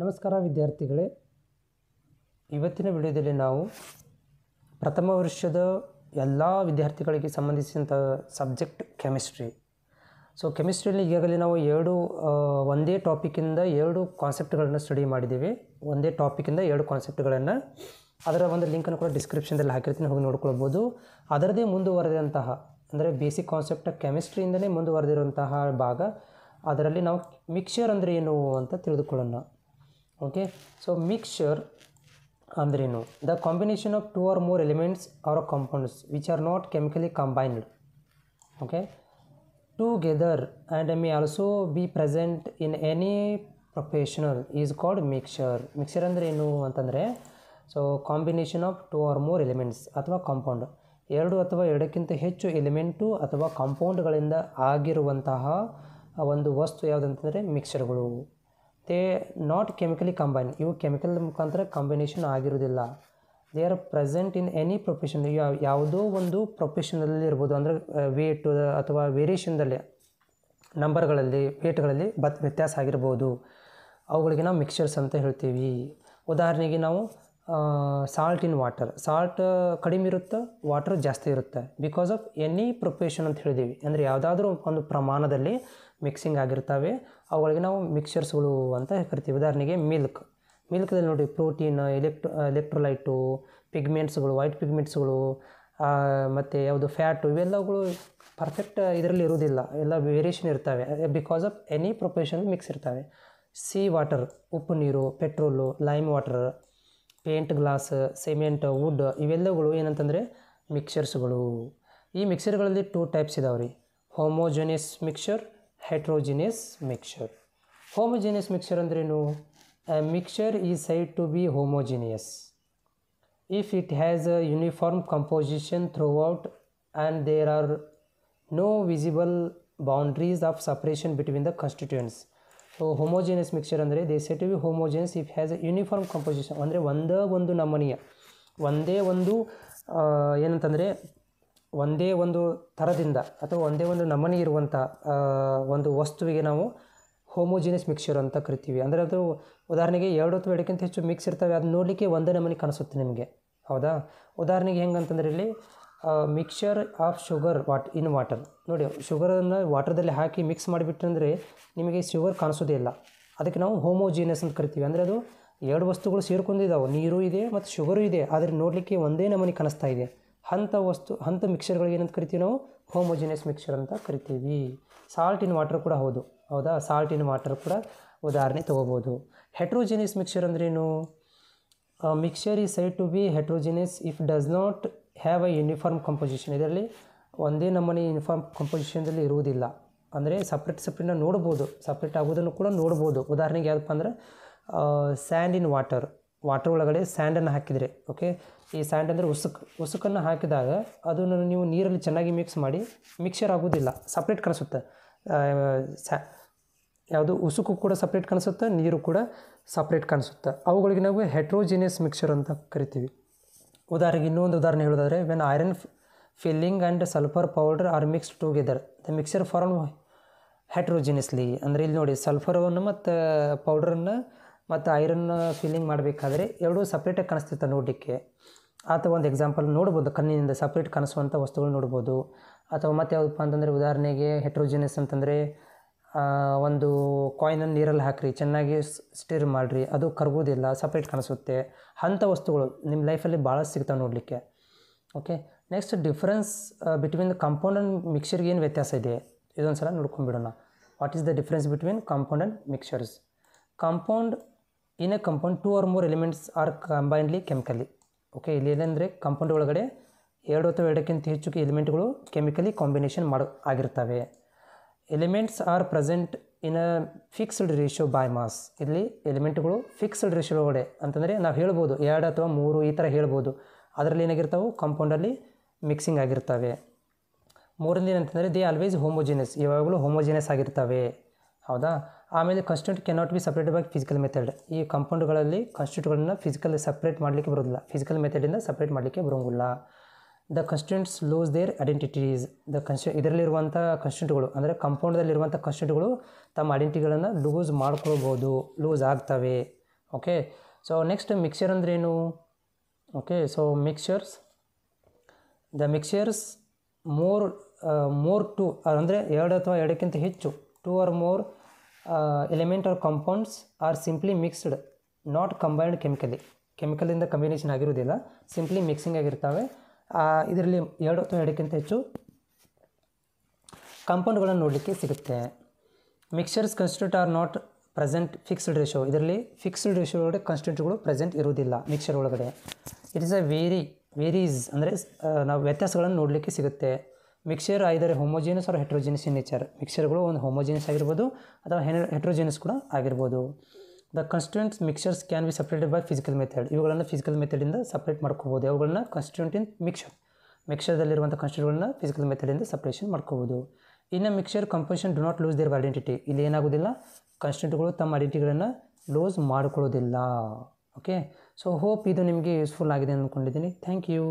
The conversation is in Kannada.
ನಮಸ್ಕಾರ ವಿದ್ಯಾರ್ಥಿಗಳೇ ಇವತ್ತಿನ ವಿಡಿಯೋದಲ್ಲಿ ನಾವು ಪ್ರಥಮ ವರ್ಷದ ಎಲ್ಲ ವಿದ್ಯಾರ್ಥಿಗಳಿಗೆ ಸಂಬಂಧಿಸಿದಂಥ ಸಬ್ಜೆಕ್ಟ್ ಕೆಮಿಸ್ಟ್ರಿ ಸೊ ಕೆಮಿಸ್ಟ್ರಿಯಲ್ಲಿ ಈಗಾಗಲೇ ನಾವು ಎರಡು ಒಂದೇ ಟಾಪಿಕಿಂದ ಎರಡು ಕಾನ್ಸೆಪ್ಟ್ಗಳನ್ನು ಸ್ಟಡಿ ಮಾಡಿದ್ದೀವಿ ಒಂದೇ ಟಾಪಿಕಿಂದ ಎರಡು ಕಾನ್ಸೆಪ್ಟ್ಗಳನ್ನು ಅದರ ಒಂದು ಲಿಂಕನ್ನು ಕೂಡ ಡಿಸ್ಕ್ರಿಪ್ಷನ್ದಲ್ಲಿ ಹಾಕಿರ್ತೀನಿ ಹೋಗಿ ನೋಡ್ಕೊಳ್ಬೋದು ಅದರದೇ ಮುಂದುವರೆದಂತಹ ಅಂದರೆ ಬೇಸಿಕ್ ಕಾನ್ಸೆಪ್ಟ್ ಕೆಮಿಸ್ಟ್ರಿಯಿಂದಲೇ ಮುಂದುವರೆದಿರುವಂತಹ ಭಾಗ ಅದರಲ್ಲಿ ನಾವು ಮಿಕ್ಸರ್ ಅಂದರೆ ಏನು ಅಂತ ತಿಳಿದುಕೊಳ್ಳೋಣ ಓಕೆ ಸೊ ಮಿಕ್ಸರ್ ಅಂದ್ರೇನು the combination of two or more elements or compounds which are not chemically combined okay together and I may also be present in any professional is called mixture mixer ಅಂದರೆ ಏನು ಅಂತಂದರೆ so combination of two or more elements ಅಥವಾ ಕಾಂಪೌಂಡ್ ಎರಡು ಅಥವಾ ಎರಡಕ್ಕಿಂತ ಹೆಚ್ಚು ಎಲಿಮೆಂಟು ಅಥವಾ ಕಾಂಪೌಂಡ್ಗಳಿಂದ ಆಗಿರುವಂತಹ ಒಂದು ವಸ್ತು ಯಾವುದಂತಂದರೆ ಮಿಕ್ಚರ್ಗಳು ದೇ ನಾಟ್ ಕೆಮಿಕಲಿ ಕಂಬೈನ್ ಇವು ಕೆಮಿಕಲ್ ಮುಖಾಂತರ ಕಾಂಬಿನೇಷನ್ ಆಗಿರೋದಿಲ್ಲ they are present in any profession ಯಾವುದೋ ಒಂದು ಪ್ರೊಫೆಷನಲ್ಲಿ ಇರ್ಬೋದು ಅಂದರೆ ವೇಟು ಅಥವಾ ವೇರಿಯೇಷನ್ದಲ್ಲಿ ನಂಬರ್ಗಳಲ್ಲಿ ವೇಟ್ಗಳಲ್ಲಿ ಬತ್ ವ್ಯತ್ಯಾಸ ಆಗಿರ್ಬೋದು ಅವುಗಳಿಗೆ ನಾವು ಮಿಕ್ಸ್ಚರ್ಸ್ ಅಂತ ಹೇಳ್ತೀವಿ ಉದಾಹರಣೆಗೆ ನಾವು ಸಾಲ್ಟ್ ಇನ್ ವಾಟರ್ ಸಾಲ್ಟ್ ಕಡಿಮೆ ಇರುತ್ತೆ ವಾಟರ್ ಜಾಸ್ತಿ ಇರುತ್ತೆ ಬಿಕಾಸ್ ಆಫ್ ಎನಿ ಪ್ರೊಫೆಷನ್ ಅಂತ ಹೇಳಿದ್ದೀವಿ ಅಂದರೆ ಯಾವುದಾದ್ರೂ ಒಂದು ಪ್ರಮಾಣದಲ್ಲಿ ಮಿಕ್ಸಿಂಗ್ ಆಗಿರ್ತವೆ ಅವುಗಳಿಗೆ ನಾವು ಮಿಕ್ಸರ್ಸ್ಗಳು ಅಂತ ಕರಿತೀವಿ ಉದಾಹರಣೆಗೆ ಮಿಲ್ಕ್ ಮಿಲ್ಕ್ದಲ್ಲಿ ನೋಡಿ ಪ್ರೋಟೀನ್ ಎಲೆಕ್ಟ್ರೋ ಎಲೆಕ್ಟ್ರೋಲೈಟು ಪಿಗ್ಮೆಂಟ್ಸ್ಗಳು ವೈಟ್ ಪಿಗ್ಮೆಂಟ್ಸ್ಗಳು ಮತ್ತು ಯಾವುದು ಫ್ಯಾಟು ಇವೆಲ್ಲವುಗಳು ಪರ್ಫೆಕ್ಟ್ ಇದರಲ್ಲಿ ಇರುವುದಿಲ್ಲ ಎಲ್ಲ ವೇರಿಯೇಷನ್ ಇರ್ತವೆ because of any proportion mix ಇರ್ತವೆ ಸಿ ವಾಟರ್ ಉಪ್ಪು ನೀರು petrol lime water paint glass cement wood ಇವೆಲ್ಲವುಗಳು ಏನಂತಂದರೆ ಮಿಕ್ಸರ್ಸ್ಗಳು ಈ ಮಿಕ್ಸರ್ಗಳಲ್ಲಿ ಟೂ ಟೈಪ್ಸ್ ಇದಾವೆ ರೀ homogeneous mixer heterogeneous mixture homogeneous mixture ಅಂದ್ರೇನು a mixture is said to be homogeneous if it has a uniform composition throughout and there are no visible boundaries of separation between the constituents so so homogeneous mixer ಅಂದರೆ they said be homogeneous if has a uniform composition ಅಂದರೆ ಒಂದೇ ಒಂದು ನಮನೀಯ ಒಂದೇ ಒಂದು ಏನಂತಂದರೆ ಒಂದೇ ಒಂದು ಥರದಿಂದ ಅಥವಾ ಒಂದೇ ಒಂದು ನಮನೆ ಇರುವಂಥ ಒಂದು ವಸ್ತುವಿಗೆ ನಾವು ಹೋಮೋಜಿನಿಯಸ್ ಮಿಕ್ಸ್ಚರ್ ಅಂತ ಕರಿತೀವಿ ಅಂದರೆ ಅದು ಉದಾಹರಣೆಗೆ ಎರಡು ಅಥವಾ ಎರಡಕ್ಕಿಂತ ಹೆಚ್ಚು ಮಿಕ್ಸ್ ಇರ್ತವೆ ಅದು ನೋಡಲಿಕ್ಕೆ ಒಂದೇ ನಮನಿ ಕಾಣಿಸುತ್ತೆ ನಿಮಗೆ ಹೌದಾ ಉದಾಹರಣೆಗೆ ಹೆಂಗಂತಂದ್ರೆ ಇಲ್ಲಿ mixture of sugar what in water ನೋಡಿ ಶುಗರನ್ನು ವಾಟರ್ದಲ್ಲಿ ಹಾಕಿ ಮಿಕ್ಸ್ ಮಾಡಿಬಿಟ್ಟಂದರೆ ನಿಮಗೆ ಶುಗರ್ ಕಾಣಿಸೋದೇ ಇಲ್ಲ ಅದಕ್ಕೆ ನಾವು ಹೋಮೋಜಿನಿಯಸ್ ಅಂತ ಕರಿತೀವಿ ಅಂದರೆ ಅದು ಎರಡು ವಸ್ತುಗಳು ಸೇರ್ಕೊಂಡಿದ್ದಾವೆ ನೀರು ಇದೆ ಮತ್ತು ಶುಗರು ಇದೆ ಆದರೆ ನೋಡಲಿಕ್ಕೆ ಒಂದೇ ನಮನಿ ಕಾಣಿಸ್ತಾ ಇದೆ ಹಂತ ವಸ್ತು ಹಂತ ಮಿಕ್ಸರ್ಗಳಿಗೆ ಏನಂತ ಕರಿತೀವಿ ನಾವು ಹೋಮೋಜಿನಿಯಸ್ ಮಿಕ್ಸರ್ ಅಂತ ಕರಿತೀವಿ ಸಾಲ್ಟ್ ಇನ್ ವಾಟರ್ ಕೂಡ ಹೌದು ಹೌದಾ ಸಾಲ್ಟ್ ಇನ್ ವಾಟರ್ ಕೂಡ ಉದಾಹರಣೆ ತೊಗೋಬೋದು ಹೆಟ್ರೋಜಿನಿಯಸ್ ಮಿಕ್ಸರ್ ಅಂದ್ರೇನು mixer is said to be heterogeneous if does not have a uniform composition ಇದರಲ್ಲಿ ಒಂದೇ ನಮ್ಮನೆ ಯೂನಿಫಾರ್ಮ್ ಕಂಪೋಸಿಷನ್ದಲ್ಲಿ ಇರುವುದಿಲ್ಲ ಅಂದರೆ ಸಪ್ರೇಟ್ ಸಪ್ರೇಟ್ನ ನೋಡ್ಬೋದು ಸಪ್ರೇಟ್ ಆಗೋದನ್ನು ಕೂಡ ನೋಡ್ಬೋದು ಉದಾಹರಣೆಗೆ ಯಾವುದಪ್ಪ ಅಂದರೆ ಸ್ಯಾಂಡ್ ಇನ್ ವಾಟರ್ ವಾಟರ್ ಒಳಗಡೆ ಸ್ಯಾಂಡನ್ನು ಹಾಕಿದರೆ ಓಕೆ ಈ ಸ್ಯಾಂಡ್ ಅಂದರೆ ಉಸುಕು ಉಸುಕನ್ನು ಹಾಕಿದಾಗ ಅದನ್ನು ನೀವು ನೀರಲ್ಲಿ ಚೆನ್ನಾಗಿ ಮಿಕ್ಸ್ ಮಾಡಿ ಮಿಕ್ಸರ್ ಆಗೋದಿಲ್ಲ ಸಪ್ರೇಟ್ ಕಾಣಿಸುತ್ತೆ ಸ್ಯಾ ಯಾವುದು ಉಸುಕು ಕೂಡ ಸಪ್ರೇಟ್ ಕಾಣಿಸುತ್ತೆ ನೀರು ಕೂಡ ಸಪ್ರೇಟ್ ಕಾಣಿಸುತ್ತೆ ಅವುಗಳಿಗೆ ನಾವು ಹೆಟ್ರೋಜಿನಿಯಸ್ ಮಿಕ್ಸರ್ ಅಂತ ಕರಿತೀವಿ ಉದಾಹರಣೆಗೆ ಇನ್ನೊಂದು ಉದಾಹರಣೆ ಹೇಳೋದಾದರೆ when iron filling and sulphur powder are mixed together the mixer form heterogeneously ಅಂದರೆ ಇಲ್ಲಿ ನೋಡಿ ಸಲ್ಫರನ್ನು ಮತ್ತು ಪೌಡ್ರನ್ನು ಮತ್ತು ಐರನ್ ಫಿಲ್ಲಿಂಗ್ ಮಾಡಬೇಕಾದ್ರೆ ಎರಡೂ ಸಪ್ರೇಟಾಗಿ ಕಾಣಿಸ್ತಿರ್ತಾವೆ ನೋಡಲಿಕ್ಕೆ ಅಥವಾ ಒಂದು ಎಕ್ಸಾಂಪಲ್ ನೋಡ್ಬೋದು ಕಣ್ಣಿನಿಂದ ಸಪ್ರೇಟ್ ಕಾಣಿಸುವಂಥ ವಸ್ತುಗಳು ನೋಡ್ಬೋದು ಅಥವಾ ಮತ್ತು ಯಾವುದಪ್ಪ ಅಂತಂದರೆ ಉದಾಹರಣೆಗೆ ಹೆಟ್ರೋಜಿನಸ್ ಅಂತಂದರೆ ಒಂದು ಕಾಯಿನನ್ನು ನೀರಲ್ಲಿ ಹಾಕಿರಿ ಚೆನ್ನಾಗಿ ಸ್ಟಿರ್ ಮಾಡಿರಿ ಅದು ಕರಗೋದಿಲ್ಲ ಸಪ್ರೇಟ್ ಕಾಣಿಸುತ್ತೆ ಅಂಥ ವಸ್ತುಗಳು ನಿಮ್ಮ ಲೈಫಲ್ಲಿ ಭಾಳ ಸಿಗ್ತಾವೆ ನೋಡಲಿಕ್ಕೆ okay next difference between compound and ಮಿಕ್ಸರ್ಗೆ ಏನು ವ್ಯತ್ಯಾಸ ಇದೆ ಇದೊಂದು ಸಲ ನೋಡ್ಕೊಂಡ್ಬಿಡೋಣ what is the difference between compound and mixers compound in a compound two or more elements are combined chemically okay ಇಲ್ಲಿ ಏನಂದರೆ ಕಂಪೌಂಡ್ ಒಳಗಡೆ ಎರಡು ಅಥವಾ ಎರಡಕ್ಕಿಂತ ಹೆಚ್ಚು ಎಲಿಮೆಂಟ್ಗಳು ಕೆಮಿಕಲಿ ಕಾಂಬಿನೇಷನ್ ಮಾಡೋ ಆಗಿರ್ತವೆ elements are present in a fixed ratio by mass ಇಲ್ಲಿ ಎಲಿಮೆಂಟ್ಗಳು ಫಿಕ್ಸ್ಡ್ ರೇಷಿಯೋ ಒಳಗಡೆ ಅಂತಂದರೆ ನಾವು ಹೇಳ್ಬೋದು ಎರಡು ಅಥವಾ ಮೂರು ಈ ಥರ ಹೇಳ್ಬೋದು ಅದರಲ್ಲಿ ಏನಾಗಿರ್ತಾವೆ ಕಾಂಪೌಂಡಲ್ಲಿ ಮಿಕ್ಸಿಂಗ್ ಆಗಿರ್ತವೆ ಮೂರನೇ ಏನಂತಂದರೆ ದೇ ಆಲ್ವೇಸ್ ಹೋಮೋಜಿನಸ್ ಯಾವಾಗಲೂ ಹೋಮೋಜಿನಿಯಸ್ ಆಗಿರ್ತವೆ ಹೌದಾ ಆಮೇಲೆ can cannot be separate by physical method ಈ ಕಂಪೌಂಡ್ಗಳಲ್ಲಿ ಕನ್ಸ್ಟ್ಯೂಟ್ಗಳನ್ನು ಫಿಸಿಕಲ್ ಸಪ್ರೇಟ್ ಮಾಡಲಿಕ್ಕೆ ಬರೋದಿಲ್ಲ ಫಿಸಿಕಲ್ ಮೆಥಡಿಂದ ಸಪ್ರೇಟ್ ಮಾಡಲಿಕ್ಕೆ ಬರೋಂಗಿಲ್ಲ the constants lose their identities the ಕನ್ಸ್ಟ ಇದರಲ್ಲಿರುವಂಥ ಕನ್ಸ್ಟೆಂಟ್ಗಳು ಅಂದರೆ ಕಂಪೌಂಡಲ್ಲಿರುವಂಥ ಕನ್ಸ್ಟೆಂಟ್ಗಳು ತಮ್ಮ ಐಡೆಂಟಿಟಿಗಳನ್ನು ಲೂಸ್ ಮಾಡ್ಕೊಳ್ಬೋದು ಲೂಸ್ ಆಗ್ತವೆ ಓಕೆ ಸೊ ನೆಕ್ಸ್ಟ್ ಮಿಕ್ಸರ್ ಅಂದ್ರೇನು okay so mixers the mixers more more two ಅಂದರೆ ಎರಡು ಅಥವಾ ಎರಡಕ್ಕಿಂತ ಹೆಚ್ಚು two or more element or compounds are simply mixed not combined chemically ಕೆಮಿಕಲಿಂದ ಕಂಬಿನೇಷನ್ ಆಗಿರೋದಿಲ್ಲ ಸಿಂಪ್ಲಿ ಮಿಕ್ಸಿಂಗ್ ಆಗಿರ್ತವೆ ಇದರಲ್ಲಿ ಎರಡು ಅಥವಾ ಎರಡಕ್ಕಿಂತ ಹೆಚ್ಚು ಕಾಂಪೌಂಡ್ಗಳನ್ನು ನೋಡಲಿಕ್ಕೆ ಸಿಗುತ್ತೆ mixtures constitute are not present fixed ratio ಇದರಲ್ಲಿ ಫಿಕ್ಸ್ಡ್ ರೇಷೋ ಒಳಗಡೆ ಕನ್ಸ್ಟಿಟ್ಯೂಟ್ಗಳು ಪ್ರೆಸೆಂಟ್ ಇರುವುದಿಲ್ಲ ಮಿಕ್ಸರ್ ಒಳಗಡೆ it is a very varies ಅಂದರೆ ನಾವು ವ್ಯತ್ಯಾಸಗಳನ್ನು ನೋಡಲಿಕ್ಕೆ ಸಿಗುತ್ತೆ mixer either homogeneous or heterogeneous in nature ಮಿಕ್ಸರ್ಗಳು ಒಂದು ಹೋಮೋಜಿನಸ್ ಆಗಿರ್ಬೋದು ಅಥವಾ ಹೆನ ಹೆಟ್ರೋಜಿನಸ್ ಕೂಡ ಆಗಿರ್ಬೋದು the constants mixers can be separated by physical method ಇವುಗಳನ್ನು ಫಿಸಿಕಲ್ ಮೆಥಡಿಂದ ಸಪ್ರೇಟ್ ಮಾಡ್ಕೋಬೋದು ಅವುಗಳನ್ನ ಕನ್ಸ್ಟೆಂಟ್ ಇನ್ ಮಿಕ್ಸರ್ ಮಿಕ್ಸರ್ದಲ್ಲಿರುವಂಥ ಕನ್ಸ್ಟೆಂಟ್ಗಳನ್ನ ಫಿಸಿಕಲ್ ಮೆಥಡಿಂದ ಸಪ್ರೇಷನ್ ಮಾಡ್ಕೋಬೋದು ಇನ್ನು mixer composition do not lose their identity ಇಲ್ಲಿ ಏನಾಗೋದಿಲ್ಲ ಕನ್ಸ್ಟೆಂಟ್ಗಳು ತಮ್ಮ ಐಡೆಂಟಿಟಿಗಳನ್ನು ಲೂಸ್ ಮಾಡ್ಕೊಳ್ಳೋದಿಲ್ಲ ಓಕೆ ಸೊ ಹೋಪ್ ಇದು ನಿಮಗೆ ಯೂಸ್ಫುಲ್ ಆಗಿದೆ ಅಂದ್ಕೊಂಡಿದ್ದೀನಿ ಥ್ಯಾಂಕ್ ಯು